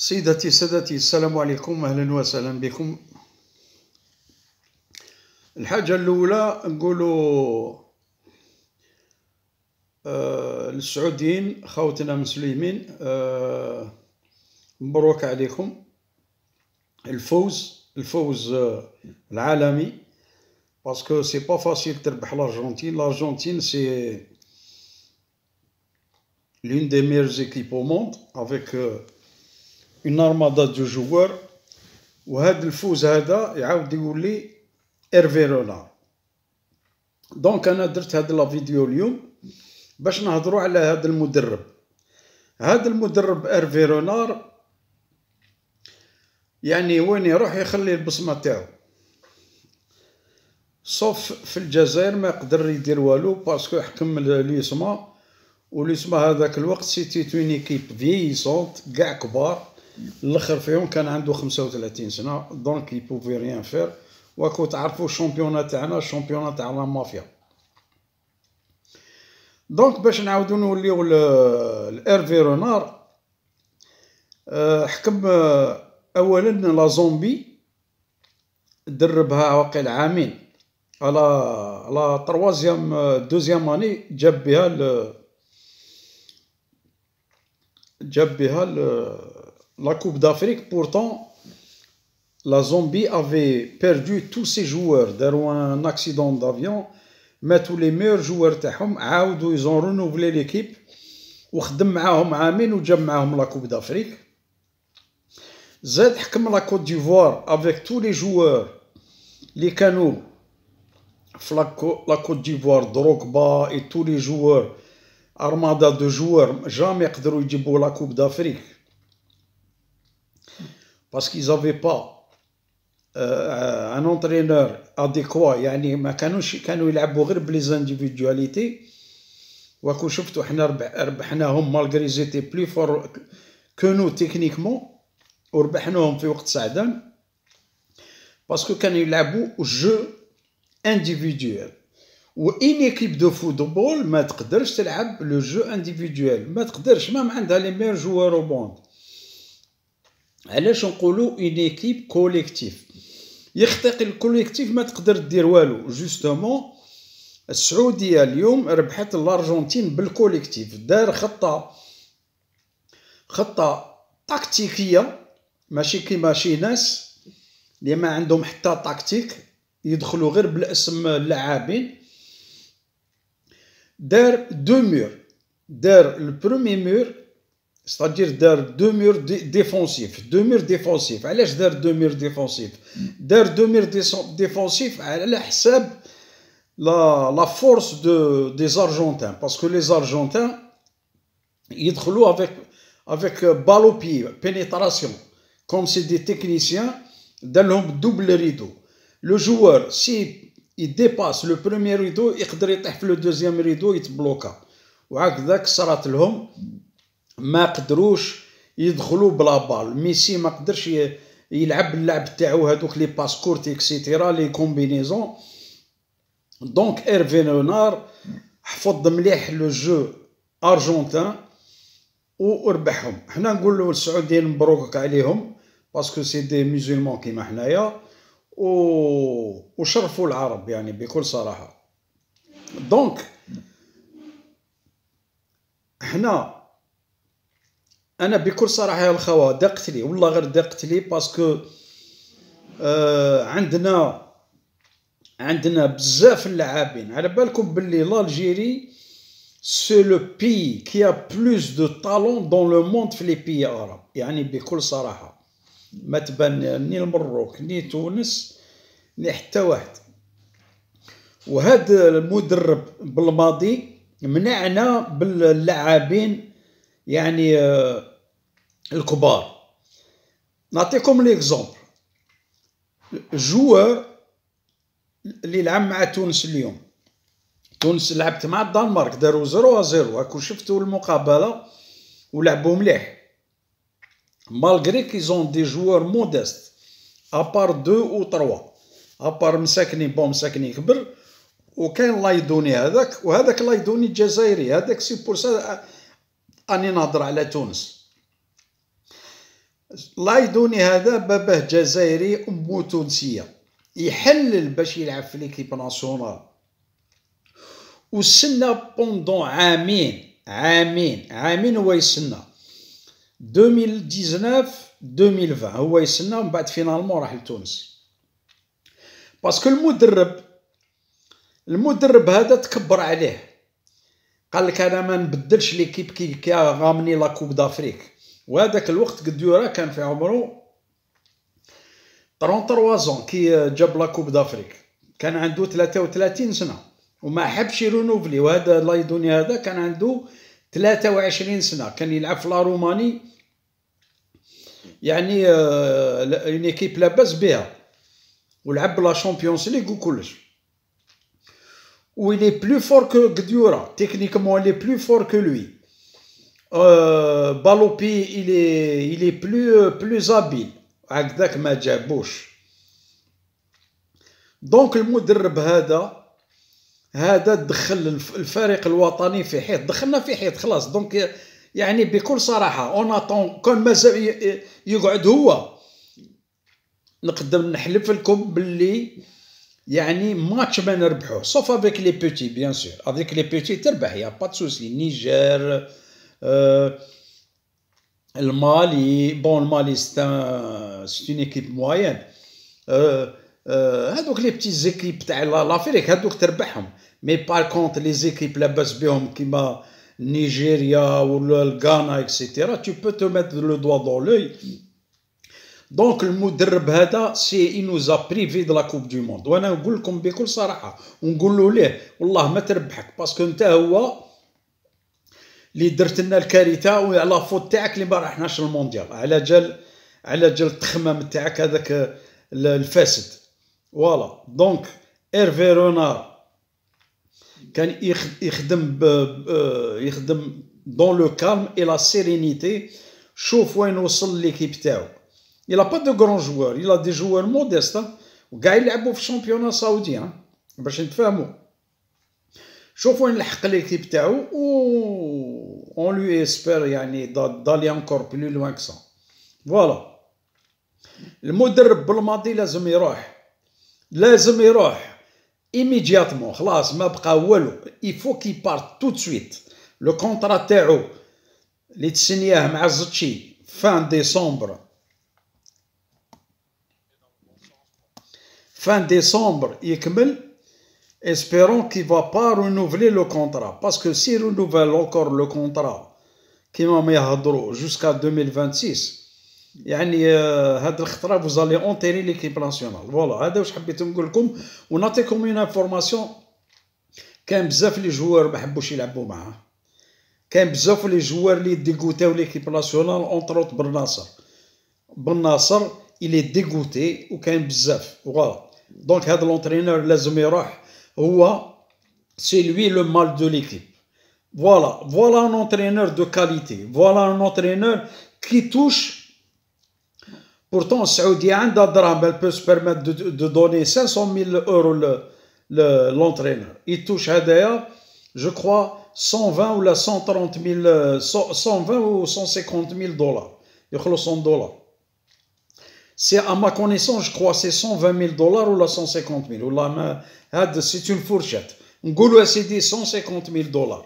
سيدتي سادتي السلام عليكم اهلا وسهلا بكم الحاجه الاولى نقولوا آه للسعوديين خوتنا المسلمين آه مبروك عليكم الفوز الفوز آه العالمي باسكو سي با فاسيل تربح لارجنتين لارجنتين سي لون دي ميرز ايكيب au monde افيك آه، اون ارمادا دو جوار وهذا الفوز هذا يعاود يولي ايرفي رونار دونك انا درت هاد لا فيديو اليوم باش نهضروا على هذا المدرب هذا المدرب ايرفي رونار يعني وين يروح يخلي البصمه تاعو صوف في الجزائر ما يقدر يدير والو باسكو حكم ليسما وليسما هذاك الوقت سيتي اون ايكيب فييسونت كاع كبار الاخر فيهم كان عنده 35 سنه دونك لي بوفي ريان فير واكو تعرفوا الشامبيون تاعنا الشامبيون تاع لا مافيا دونك باش نعاودو نوليو لارفي آه، رونار حكم آه، اولا لا زومبي دربها واقيل عامين على على تروازيام آه، دوزيام اني جاب بها ال... جاب بها ال... la Coupe d'Afrique, pourtant, la Zambie avait perdu tous ses joueurs. Derrière un accident d'avion, mais tous les meilleurs joueurs تاعهم ils ont renouvelé l'équipe وخدم معاهم عامين la Coupe d'Afrique. Zed comme la Côte d'Ivoire, avec tous les joueurs les canaux la Côte d'Ivoire, Drogba et tous les joueurs armada de joueurs jamais قدروا Coupe la Coupe d'Afrique. parce qu'ils n'avaient pas ان اونترينور اديكوا يعني ما كانوش كانوا يلعبوا غير بلي زانديفيدواليتي وكو شفتوا حنا ربحناهم مالغري زيتي بلي فور كونو تكنيكمون وربحناهم في وقت سعدان باسكو كانوا يلعبوا جو انديفيدوال و اين ايكيب دو فوتبول ما تقدرش تلعب لو جو انديفيدوال ما تقدرش ما عندها لي مير جوار او بوند علاش نقولوا اون ايكيب كوليكتيف يختقي الكوليكتيف ما تقدر دير والو جوستومون السعوديه اليوم ربحت الارجنتين بالكوليكتيف دار خطه خطه تكتيكيه ماشي كيما شي ناس اللي ما عندهم حتى تكتيك يدخلوا غير بالاسم اللاعبين دار دو مور دار البرومي مور c'est-à-dire dar deux murs défensifs, deux murs défensifs. علاش دار deux murs défensifs Dar deux murs défensifs على la force de des Argentins parce que les Argentins ils يدخلوا avec avec euh, balle au pied, pénétration comme c'est des techniciens dans le double rideau. Le joueur si dépasse le premier rideau, il peut le deuxième rideau, il te bloque. لهم ما قدروش يدخلوا بلا بال ميسي ما قدرش يلعب اللعب تاعو هذوك لي باسكورت اكسيتيرا لي كومبينيزون دونك ايرفي رونار حفظ مليح لو جو ارجنتين وربحهم حنا نقولوا السعوديين مبروك عليهم باسكو سي دي مسلمون كيما حنايا و... وشرفوا العرب يعني بكل صراحه دونك حنا انا بكل صراحه يا الخوا دقت لي والله غير دقت لي باسكو آه عندنا عندنا بزاف اللاعبين على بالكم باللي لالجيري سي لو بي كي ا بلوس دو طالون دون لو موند في لي بي عرب يعني بكل صراحه ما تبان ني المروك ني تونس ني حتى واحد وهذا المدرب بالماضي منعنا باللاعبين يعني آه، الكبار نعطيكم ليكزومبل جوار اللي لعب مع تونس اليوم تونس لعبت مع الدنمارك داروا 0 0 راكو شفتوا المقابله ولعبوا مليح مالغري كي زون دي جوار مودست ابار دو او تروا ابار مساكني بون مساكني كبر وكاين لايدوني هذاك وهذاك لايدوني الجزائري هذاك سي بور سا اني نهضر على تونس الله يدوني هذا باباه جزائري امه تونسيه يحلل باش يلعب في ليكيب ناسيونال وسنى بوندون عامين عامين عامين هو يسنى 2019 2020 هو يسنى ومن بعد فينالمون راح لتونس باسكو المدرب المدرب هذا تكبر عليه قال لك انا ما نبدلش ليكيب كي غامني لا كوب دافريك وهذاك الوقت قديورا كان في عمره 33 زون كي جاب لا كوب دافريك كان عنده 33 سنه وما حبش يرونوفلي وهذا لايدوني هذا كان عنده 23 سنه كان يلعب في لا روماني يعني اون euh, ايكيب لاباس بها ولعب لا شامبيونز ليغ وكلش où il est plus fort que Gdiura, Techniquement, il est plus fort que lui. Euh, Balopi, il est, il est plus, euh, plus habile. هكذاك ما جابوش دونك المدرب هذا هذا دخل الفريق الوطني في حيط دخلنا في حيط خلاص دونك يعني بكل صراحه اون اتون كون مازال يقعد هو نقدم نحلف لكم باللي Il y a des sauf avec les petits, bien sûr. Avec les petits, il n'y a pas de souci. Niger, le Mali, bon, le Mali, c'est une équipe moyenne. donc les petites équipes, l'Afrique, et donc Mais par contre, les équipes, les Besbiom, qui sont Nigeria ou le Ghana, etc., tu peux te mettre le doigt dans l'œil. دونك المدرب هذا سي نوزا بريفي دو لا كوب دو موند وانا نقول لكم بكل صراحه له ليه والله ما تربحك باسكو انت هو اللي درت لنا الكارثه وعلى فوت تاعك اللي ما رحناش المونديال على جال على جال التخمام تاعك هذاك الفاسد فوالا دونك ايرفي رونار كان يخدم ب يخدم دون لو كالم اي لا سيرينيتي شوف وين وصل ليكيب تاعو il n'a pas de grands joueurs, il a des joueurs modestes. Le hein. gars, il est au championnat saoudien. Hein. Bah, je vais te faire un mot. Chauffons l'équipe de ou on lui espère d'aller encore plus loin que ça. Voilà. Le modèle de la il a zoomé roi. Il a zoomé Immédiatement, il faut qu'il parte tout de suite. Le contrat de Taou, il est signé à fin décembre Fin décembre, il est Kmel, espérant qu'il ne va pas renouveler le contrat. Parce que s'il renouvelle encore le contrat, qui m'a mis à Hadro, jusqu'à 2026, euh, vous allez enterrer l'équipe nationale. Voilà, c'est ce que je vous dire. On a comme une information qu'un bzaf les joueurs, il y a un bzaf les joueurs, il y a un bzaf les joueurs, il y a un bzaf les dégoûtés de l'équipe nationale, entre autres Bernassar. Bernassar, il est dégoûté, il y a un Voilà. Donc, l'entraîneur, c'est lui le mal de l'équipe. Voilà, voilà un entraîneur de qualité. Voilà un entraîneur qui touche. Pourtant, Saoudi a elle peut se permettre de donner 500 000 euros l'entraîneur. Il touche, je crois, 120 ou 150 000 dollars. Il dollars c'est à ma connaissance, je crois, c'est 120 000 dollars ou 150 000. c'est une fourchette. N'goulou, c'est dit 150 000 dollars.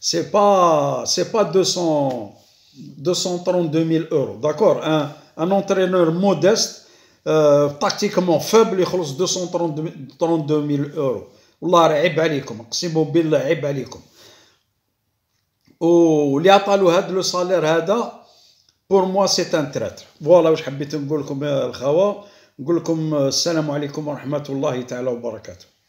Ce pas, pas 232 000 euros. D'accord un, entraîneur modeste, euh, tactiquement faible, il coûte 232 000 euros. والله عيب عليكم اقسم بالله عيب عليكم Il عطالو هذا لو سالير هذا بور موا سي ان تراتر فوالا واش حبيت نقول لكم الخوا نقول لكم السلام عليكم ورحمه الله تعالى وبركاته